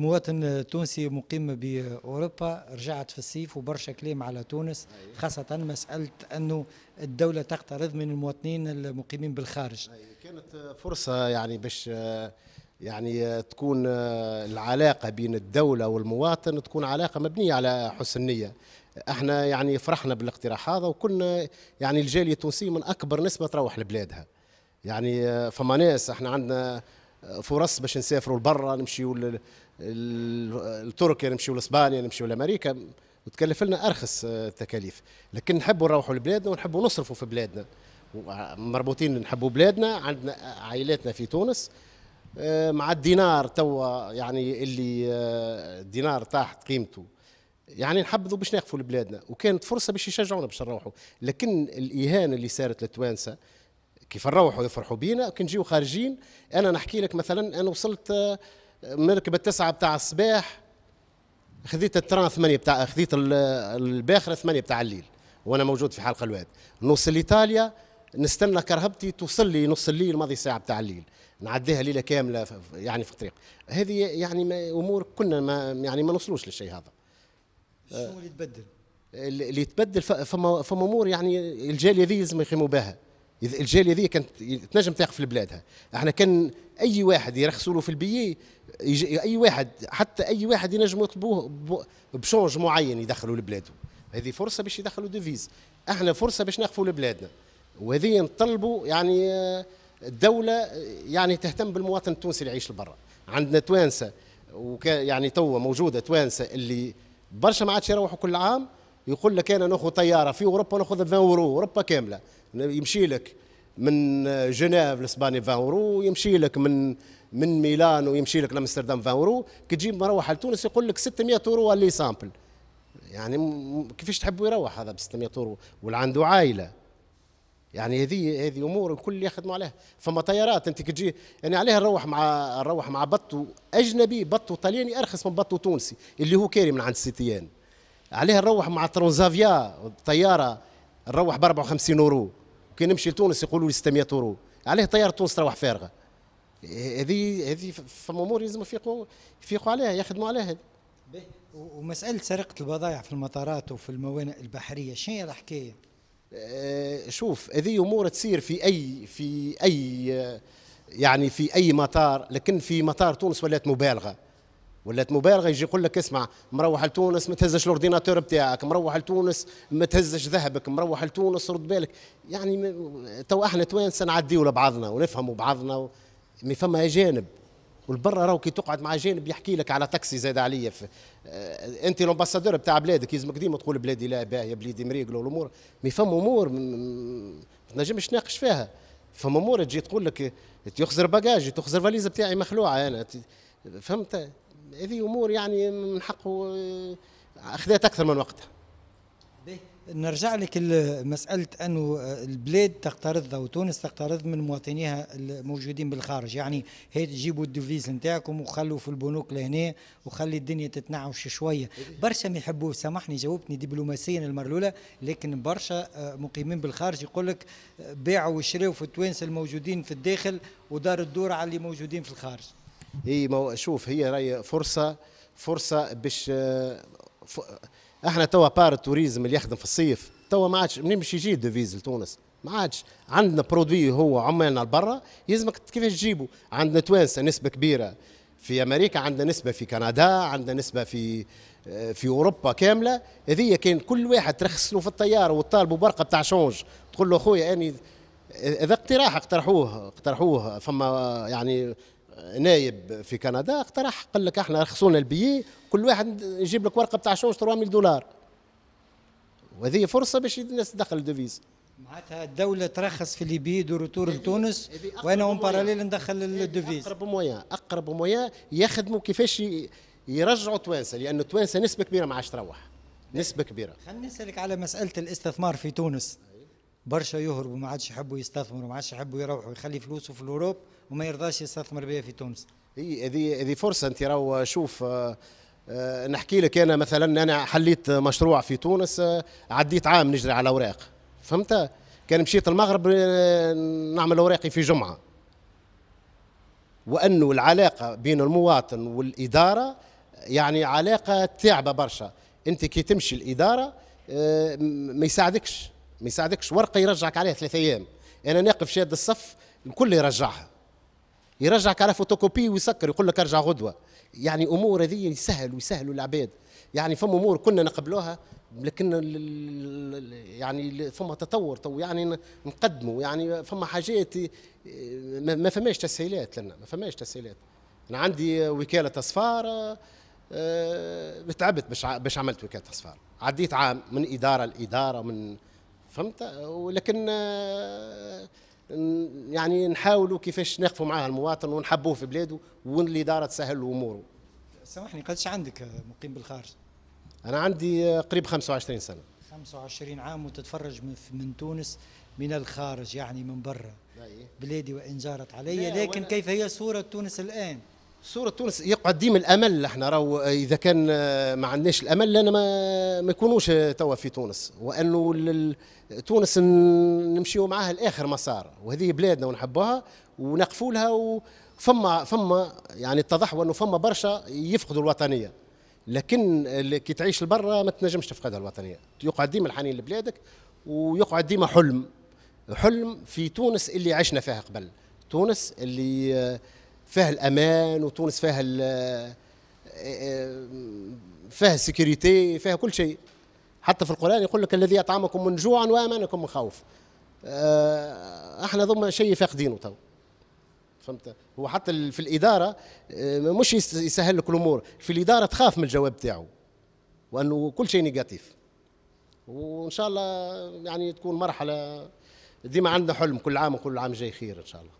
مواطن تونسي مقيم باوروبا رجعت في الصيف وبرشا كلام على تونس خاصه مساله انه الدوله تقترض من المواطنين المقيمين بالخارج. كانت فرصه يعني باش يعني تكون العلاقه بين الدوله والمواطن تكون علاقه مبنيه على حسن نيه. احنا يعني فرحنا بالاقتراح هذا وكنا يعني الجاليه التونسيه من اكبر نسبه تروح لبلادها. يعني فما ناس احنا عندنا فرص باش نسافروا لبرا نمشيو لتركيا نمشيو لاسبانيا نمشيو لامريكا وتكلف لنا ارخص آه، التكاليف لكن نحبوا نروحوا لبلادنا ونحبوا نصرفوا في بلادنا مربوطين نحبوا بلادنا عندنا عائلاتنا في تونس آه، مع الدينار توا يعني اللي آه، الدينار طاحت قيمته يعني نحبذوا باش ناخذوا لبلادنا وكانت فرصه باش يشجعونا باش نروحوا لكن الاهانه اللي صارت للتوانسه كيف نروحوا يفرحوا بينا كي نجيو خارجين انا نحكي لك مثلا انا وصلت آه، مركبة التسعة بتاع الصباح خذيت التران ثمانية بتاع خذيت الباخرة ثمانية بتاع الليل وانا موجود في حلقة الواد نوصل لايطاليا نستنى كرهبتي توصل لي نص الليل ماضي ساعة بتاع الليل نعديها ليلة كاملة يعني في الطريق هذه يعني امور كنا ما يعني ما نوصلوش للشيء هذا شنو اللي تبدل؟ اللي يتبدل فما فما امور يعني الجاليه ذي لازم يقيموا بها الجاليه ذي كانت تنجم في لبلادها احنا كان اي واحد يرخصوا له في البيي اي واحد حتى اي واحد ينجم يطلبوه بشونج معين يدخلوا لبلاده هذه فرصه باش يدخلوا ديفيز احنا فرصه باش نقفوا لبلادنا وهذه نطلبوا يعني الدوله آه، آه، يعني تهتم بالمواطن التونسي اللي يعيش لبرا عندنا توانسه وكان يعني توا موجوده توانسه اللي برشا ما عادش يروحوا كل عام يقول لك انا ناخذ طياره في اوروبا ناخذ 20 اورو اوروبا كامله يمشي لك من جنيف لاسبانيا 20 اورو يمشي لك من من ميلان ويمشي لك لامستردام 20 اورو كي تجي مروح لتونس يقول لك 600 اورو اللي سامبل يعني كيفاش تحبوا يروح هذا ب 600 اورو ولا عنده عائله يعني هذه هذه امور الكل يخدموا عليها فما طيارات انت كي تجي يعني عليها نروح مع نروح مع بطو اجنبي بطو طلياني ارخص من بطو تونسي اللي هو كاري من عند سيتيان عليها نروح مع ترونزافيا الطياره نروح ب 54 اورو كي نمشي لتونس يقولوا لي 600 اورو عليه طياره تونس تروح فارغه هذه هذه فما امور لازم يفيقوا يفيقوا عليها يخدموا عليها ومساله سرقه البضائع في المطارات وفي الموانئ البحريه شنو هي الحكايه؟ أه شوف هذه امور تصير في اي في اي يعني في اي مطار لكن في مطار تونس ولات مبالغه ولات مبالغه يجي يقول لك اسمع مروح لتونس ما تهزش الاورديناتور بتاعك مروح لتونس ما تهزش ذهبك مروح لتونس رد بالك يعني تو احنا توانسه نعديو لبعضنا ونفهموا بعضنا مي فما اجانب والبرا راهو كي تقعد مع جانب يحكي لك على تاكسي زاد عليا في... آه، انت الامباسادور بتاع بلادك يلزمك ديما تقول بلادي لا باهيه بلادي مريقله والامور مي فما امور ما تنجمش تناقش فيها فما امور تجي تقول لك تخزر باجاجي تخزر فاليزه بتاعي مخلوعه انا فهمت هذه امور يعني من حقه آه، اخذت اكثر من وقتها نرجع لك المسألة أنه البلاد تقترض أو تونس تقترض من مواطنيها الموجودين بالخارج يعني هي جيبوا الدوفيز نتاعكم وخلوا في البنوك لهنا وخلي الدنيا تتنعش شوية برشا ما يحبوا سامحني جاوبتني دبلوماسيا المرلولة لكن برشا آه، مقيمين بالخارج يقول لك آه، باعوا وشراوا في التوانسة الموجودين في الداخل ودار الدور على اللي موجودين في الخارج هي مو شوف هي راهي فرصه فرصه باش آه، احنا توا بار التوريزم اللي يخدم في الصيف توا ما عادش منين باش يجي الدوفيز لتونس ما عادش عندنا برودوي هو عمالنا لبرا يلزمك كيفاش تجيبه عندنا توانسه نسبه كبيره في امريكا عندنا نسبه في كندا عندنا نسبه في آه، في اوروبا كامله هذه كان كل واحد ترخص له في الطياره وطالبوا برقه بتاع شونج تقول له اخويا اني يعني اقتراح اقترحوه اقترحوه فما يعني نايب في كندا اقترح قال لك احنا رخصونا البيي كل واحد يجيب لك ورقه بتاع شونج 3000 دولار وهذه فرصه باش الناس تدخل الديفيز معناتها الدوله ترخص في ليبيا دورتور لتونس وانا اون باراليل ندخل الديفيز اقرب مويا اقرب مويا يخدموا كيفاش يرجعوا توانسه لان توانسه نسبه كبيره ما عادش تروح نسبه كبيره خلينا نسالك على مساله الاستثمار في تونس برشا يهربوا ما عادش يحبوا يستثمروا ما عادش يحبوا يروحوا يخلي فلوسه في الاوروب وما يرضاش يستثمر بها في تونس اي هذه هذه فرصه انت راهو شوف آه، آه، نحكي لك انا مثلا انا حليت مشروع في تونس آه، عديت عام نجري على اوراق فهمت كان مشيت المغرب نعمل اوراقي في جمعه وانه العلاقه بين المواطن والاداره يعني علاقه تعبه برشا انت كي تمشي الاداره ما يساعدكش ما يساعدكش ورقه يرجعك عليها ثلاث ايام انا ناقف شاد الصف الكل يرجعها يرجعك على فوتوكوبي ويسكر يقول لك ارجع غدوه يعني امور هذه يسهل ويسهلوا العباد يعني فما امور كنا نقبلوها لكن يعني فما تطور تو يعني نقدموا يعني فما حاجات آه، ما فماش تسهيلات لنا ما فماش تسهيلات انا عندي وكاله اصفار آه، آه، تعبت باش باش عملت وكاله اصفار عديت عام من اداره لاداره من فهمت ولكن آه، يعني نحاولوا كيفاش نقفوا معاه المواطن ونحبوه في بلاده والاداره تسهل له اموره. سامحني قداش عندك آه، مقيم بالخارج؟ انا عندي آه، قريب 25 سنه. 25 عام وتتفرج من, من تونس من الخارج يعني من برا. بلادي وان جارت علي لكن كيف هي صوره تونس الان؟ صورة تونس يقعد ديما الامل احنا راهو اذا كان ما عندناش الامل انا ما ما يكونوش توا في تونس وانه تونس نمشيو معاها لاخر مسار وهذه بلادنا ونحبوها ونقفوا لها فما فما يعني اتضح انه فما برشا يفقدوا الوطنيه لكن كي تعيش لبرا ما تنجمش تفقدها الوطنيه يقعد ديما الحنين لبلادك ويقعد ديما حلم حلم في تونس اللي عشنا فيها قبل تونس اللي فيها الامان وتونس فيها آه، آه، فيها السكيورتي فيها كل شيء حتى في القران يقول لك الذي اطعمكم من جوع وامنكم من خوف آه، احنا ضمن شيء فاقدينه تو فهمت هو حتى في الاداره مش يسهل لك الامور في الاداره تخاف من الجواب تاعو وانه كل شيء نيجاتيف وان شاء الله يعني تكون مرحله ديما عندنا حلم كل عام وكل عام جاي خير ان شاء الله